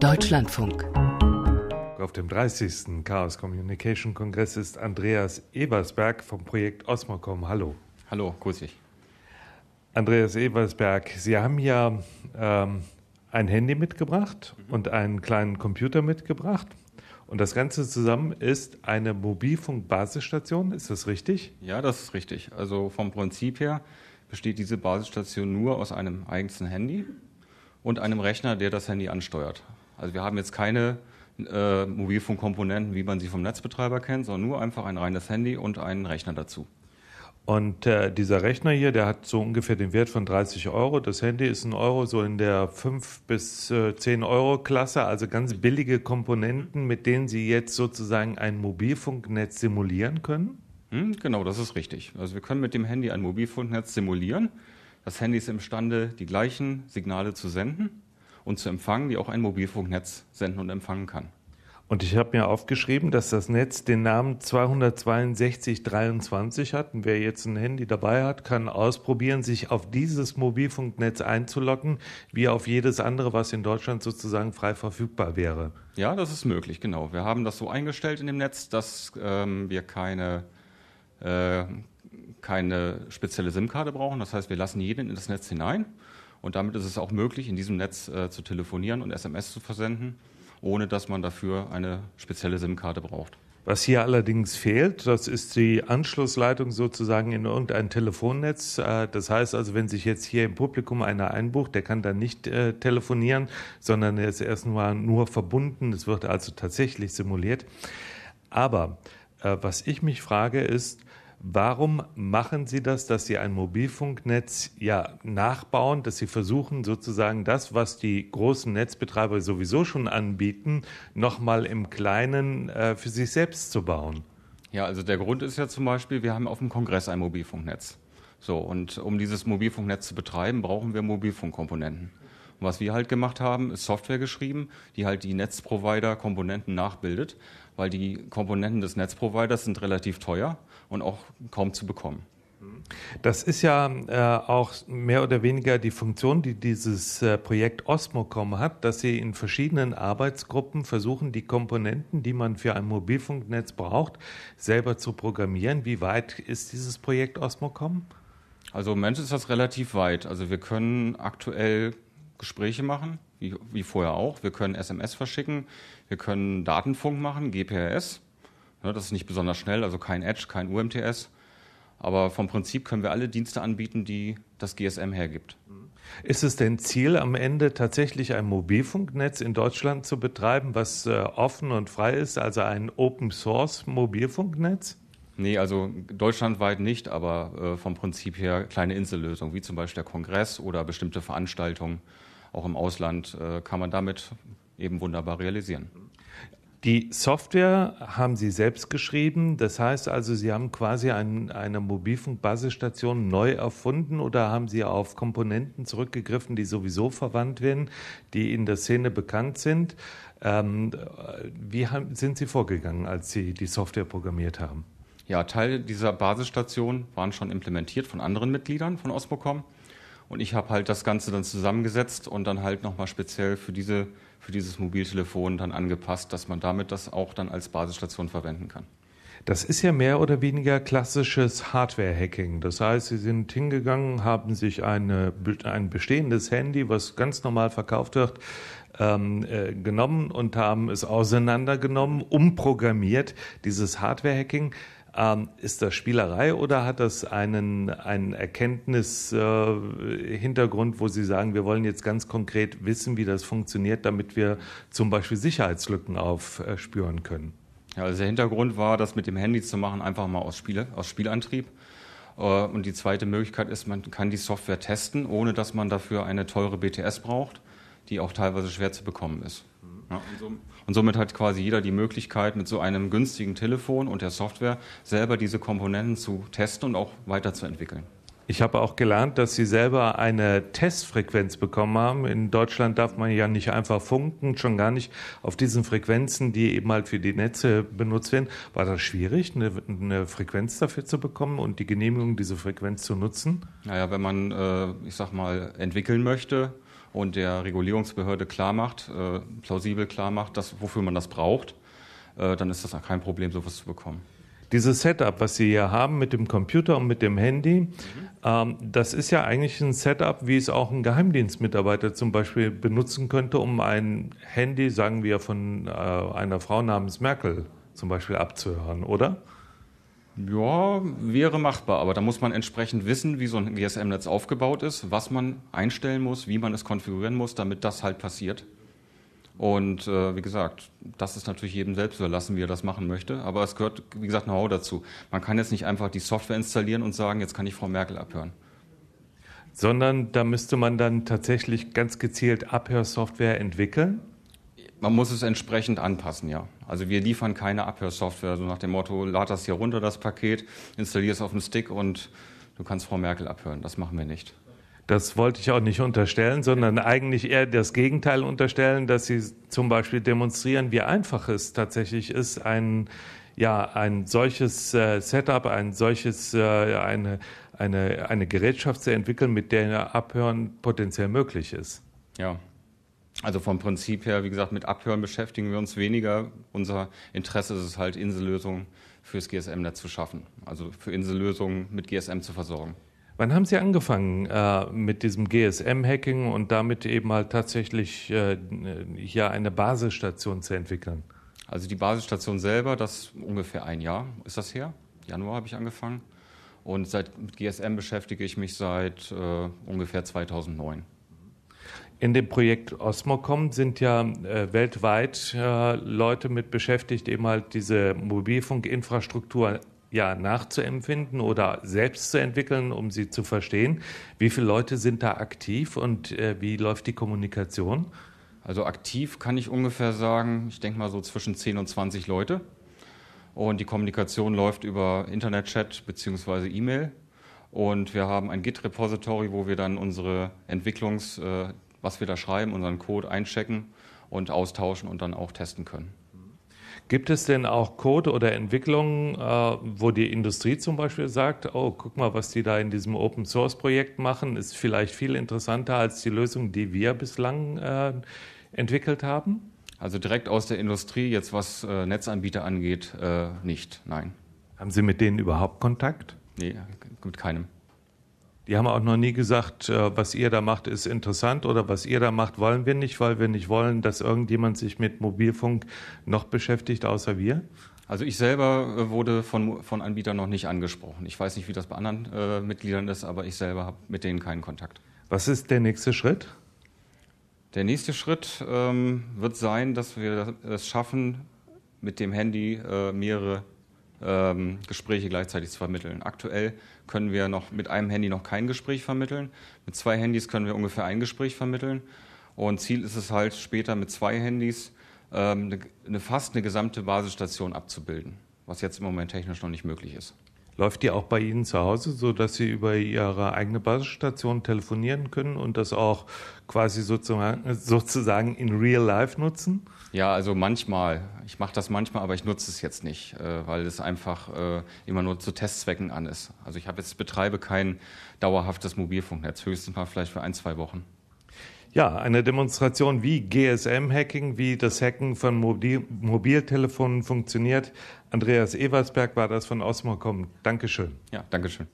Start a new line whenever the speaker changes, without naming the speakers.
Deutschlandfunk. Auf dem 30. Chaos Communication Kongress ist Andreas Ebersberg vom Projekt Osmocom. Hallo. Hallo, grüß dich. Andreas Ebersberg, Sie haben ja ähm, ein Handy mitgebracht mhm. und einen kleinen Computer mitgebracht. Und das Ganze zusammen ist eine Mobilfunkbasisstation, ist das richtig? Ja, das ist richtig. Also vom Prinzip her besteht diese Basisstation nur aus einem eigenen Handy
und einem Rechner, der das Handy ansteuert. Also wir haben jetzt keine äh,
Mobilfunkkomponenten, wie man sie vom Netzbetreiber kennt, sondern nur einfach ein reines Handy und einen Rechner dazu. Und äh, dieser Rechner hier, der hat so ungefähr den Wert von 30 Euro. Das Handy ist ein Euro, so in der 5 bis äh, 10 Euro Klasse, also ganz billige Komponenten, mit denen Sie jetzt sozusagen ein Mobilfunknetz simulieren können. Hm, genau, das ist richtig.
Also wir können mit dem Handy ein Mobilfunknetz simulieren. Das Handy ist imstande, die gleichen
Signale zu senden und zu empfangen, die auch ein Mobilfunknetz senden und empfangen kann. Und ich habe mir aufgeschrieben, dass das Netz den Namen 26223 hat. Und wer jetzt ein Handy dabei hat, kann ausprobieren, sich auf dieses Mobilfunknetz einzulocken, wie auf jedes andere, was in Deutschland sozusagen frei verfügbar wäre. Ja, das ist möglich, genau.
Wir haben das so eingestellt in dem Netz, dass ähm, wir keine, äh, keine spezielle SIM-Karte brauchen. Das heißt, wir lassen jeden in das Netz hinein und damit ist es auch möglich, in diesem Netz äh, zu telefonieren und SMS zu versenden, ohne dass man dafür eine
spezielle SIM-Karte braucht. Was hier allerdings fehlt, das ist die Anschlussleitung sozusagen in irgendein Telefonnetz. Äh, das heißt also, wenn sich jetzt hier im Publikum einer einbucht, der kann dann nicht äh, telefonieren, sondern er ist erstmal nur verbunden. Es wird also tatsächlich simuliert. Aber äh, was ich mich frage ist, Warum machen Sie das, dass Sie ein Mobilfunknetz ja nachbauen, dass Sie versuchen sozusagen das, was die großen Netzbetreiber sowieso schon anbieten, nochmal im Kleinen äh, für sich selbst zu bauen? Ja, also der Grund ist ja zum Beispiel, wir haben auf dem Kongress
ein Mobilfunknetz. So, und um dieses Mobilfunknetz zu betreiben, brauchen wir Mobilfunkkomponenten. Und was wir halt gemacht haben, ist Software geschrieben, die halt die Netzprovider-Komponenten nachbildet weil die Komponenten des Netzproviders sind relativ teuer und auch kaum zu bekommen.
Das ist ja äh, auch mehr oder weniger die Funktion, die dieses äh, Projekt Osmocom hat, dass sie in verschiedenen Arbeitsgruppen versuchen, die Komponenten, die man für ein Mobilfunknetz braucht, selber zu programmieren. Wie weit ist dieses Projekt Osmocom? Also im Moment ist das relativ weit. Also wir können aktuell
Gespräche machen, wie, wie vorher auch. Wir können SMS verschicken. Wir können Datenfunk machen, GPRS. Ne, das ist nicht besonders schnell, also kein Edge, kein UMTS.
Aber vom Prinzip können wir alle Dienste anbieten, die das GSM hergibt. Mhm. Ist es denn Ziel, am Ende tatsächlich ein Mobilfunknetz in Deutschland zu betreiben, was äh, offen und frei ist, also ein Open Source Mobilfunknetz? Nee, also deutschlandweit nicht,
aber äh, vom Prinzip her kleine Insellösungen, wie zum Beispiel der Kongress oder bestimmte Veranstaltungen,
auch im Ausland, äh, kann man damit eben wunderbar realisieren. Die Software haben Sie selbst geschrieben. Das heißt also, Sie haben quasi ein, eine Mobilfunkbasisstation neu erfunden oder haben Sie auf Komponenten zurückgegriffen, die sowieso verwandt werden, die in der Szene bekannt sind. Ähm, wie haben, sind Sie vorgegangen, als Sie die Software programmiert haben?
Ja, Teile dieser Basisstation waren schon implementiert von anderen Mitgliedern von Osmocom. Und ich habe halt das Ganze dann zusammengesetzt und dann halt nochmal speziell für diese für dieses Mobiltelefon dann angepasst, dass man damit das
auch dann als Basisstation verwenden kann. Das ist ja mehr oder weniger klassisches Hardware-Hacking. Das heißt, Sie sind hingegangen, haben sich eine, ein bestehendes Handy, was ganz normal verkauft wird, ähm, äh, genommen und haben es auseinandergenommen, umprogrammiert, dieses Hardware-Hacking. Ähm, ist das Spielerei oder hat das einen, einen Erkenntnishintergrund, äh, wo Sie sagen, wir wollen jetzt ganz konkret wissen, wie das funktioniert, damit wir zum Beispiel Sicherheitslücken aufspüren können? Ja, also der Hintergrund war, das mit dem Handy zu machen, einfach mal aus, Spiele, aus Spielantrieb.
Äh, und die zweite Möglichkeit ist, man kann die Software testen, ohne dass man dafür eine teure BTS braucht die auch teilweise schwer zu bekommen ist. Mhm. Ja, und, somit hat quasi jeder die Möglichkeit, mit so einem günstigen Telefon und der Software selber diese Komponenten zu testen und auch
weiterzuentwickeln. Ich habe auch gelernt, dass Sie selber eine Testfrequenz bekommen haben. In Deutschland darf man ja nicht einfach funken, schon gar nicht auf diesen Frequenzen, die eben halt für die Netze benutzt werden. War das schwierig, eine, eine Frequenz dafür zu bekommen und die Genehmigung, diese Frequenz zu nutzen? Naja, wenn man, äh, ich sag
mal, entwickeln möchte, und der Regulierungsbehörde klarmacht, äh, plausibel klarmacht, dass, wofür man das braucht,
äh, dann ist das auch kein Problem, sowas zu bekommen. Dieses Setup, was Sie hier haben mit dem Computer und mit dem Handy, mhm. ähm, das ist ja eigentlich ein Setup, wie es auch ein Geheimdienstmitarbeiter zum Beispiel benutzen könnte, um ein Handy, sagen wir, von äh, einer Frau namens Merkel zum Beispiel abzuhören, oder? Ja, wäre machbar,
aber da muss man entsprechend wissen, wie so ein GSM-Netz aufgebaut ist, was man einstellen muss, wie man es konfigurieren muss, damit das halt passiert. Und äh, wie gesagt, das ist natürlich jedem selbst überlassen, wie er das machen möchte. Aber es gehört, wie gesagt, Know-how dazu. Man kann jetzt nicht einfach die Software installieren und
sagen, jetzt kann ich Frau Merkel abhören. Sondern da müsste man dann tatsächlich ganz gezielt Abhörsoftware entwickeln man muss es entsprechend anpassen, ja. Also
wir liefern keine Abhörsoftware, so nach dem Motto, lad das hier runter, das Paket, installier es auf dem Stick und du kannst Frau Merkel abhören. Das machen wir nicht.
Das wollte ich auch nicht unterstellen, sondern eigentlich eher das Gegenteil unterstellen, dass Sie zum Beispiel demonstrieren, wie einfach es tatsächlich ist, ein, ja, ein solches äh, Setup, ein solches, äh, eine, eine, eine Gerätschaft zu entwickeln, mit der Abhören potenziell möglich ist. Ja, also vom Prinzip her, wie gesagt, mit Abhören beschäftigen wir uns weniger. Unser
Interesse ist es halt, Insellösungen fürs GSM-Netz zu schaffen. Also für Insellösungen mit GSM zu versorgen.
Wann haben Sie angefangen äh, mit diesem GSM-Hacking und damit eben halt tatsächlich äh, hier eine Basisstation zu entwickeln? Also die Basisstation selber, das ungefähr ein Jahr ist das her. Januar habe ich angefangen. Und seit, mit GSM beschäftige ich mich seit äh, ungefähr 2009. In dem Projekt Osmocom sind ja äh, weltweit äh, Leute mit beschäftigt, eben halt diese Mobilfunkinfrastruktur ja nachzuempfinden oder selbst zu entwickeln, um sie zu verstehen. Wie viele Leute sind da aktiv und äh, wie läuft die Kommunikation? Also aktiv kann ich ungefähr sagen, ich denke mal so zwischen 10 und
20 Leute. Und die Kommunikation läuft über Internetchat bzw. E-Mail. Und wir haben ein Git-Repository, wo wir dann unsere Entwicklungs- äh,
was wir da schreiben, unseren Code einchecken und austauschen und dann auch testen können. Gibt es denn auch Code oder Entwicklungen, äh, wo die Industrie zum Beispiel sagt, oh, guck mal, was die da in diesem Open Source Projekt machen, ist vielleicht viel interessanter als die Lösung, die wir bislang äh, entwickelt haben? Also direkt aus der Industrie, jetzt was äh, Netzanbieter angeht, nicht, nein. Haben Sie mit denen überhaupt Kontakt? Nee, mit keinem. Die haben auch noch nie gesagt, äh, was ihr da macht, ist interessant oder was ihr da macht, wollen wir nicht, weil wir nicht wollen, dass irgendjemand sich mit Mobilfunk noch beschäftigt, außer wir? Also ich selber äh, wurde von, von Anbietern noch nicht angesprochen. Ich weiß nicht, wie das bei
anderen äh, Mitgliedern ist, aber ich selber habe mit denen keinen Kontakt.
Was ist der nächste Schritt?
Der nächste Schritt ähm, wird sein, dass wir es schaffen, mit dem Handy äh, mehrere ähm, Gespräche gleichzeitig zu vermitteln. Aktuell können wir noch mit einem Handy noch kein Gespräch vermitteln. Mit zwei Handys können wir ungefähr ein Gespräch vermitteln. Und Ziel ist es halt, später mit zwei Handys ähm, eine, eine, fast eine gesamte
Basisstation abzubilden, was jetzt im Moment technisch noch nicht möglich ist. Läuft die auch bei Ihnen zu Hause, sodass Sie über Ihre eigene Basisstation telefonieren können und das auch quasi sozusagen, sozusagen in real life nutzen? Ja, also manchmal. Ich mache das
manchmal, aber ich nutze es jetzt nicht, äh, weil es einfach äh, immer nur zu Testzwecken an ist. Also ich habe jetzt betreibe kein dauerhaftes Mobilfunknetz, höchstens mal vielleicht für ein, zwei Wochen.
Ja, eine Demonstration wie GSM-Hacking, wie das Hacken von Mobil Mobiltelefonen funktioniert. Andreas Eversberg war das von Osmocom. Dankeschön.
Ja, Dankeschön.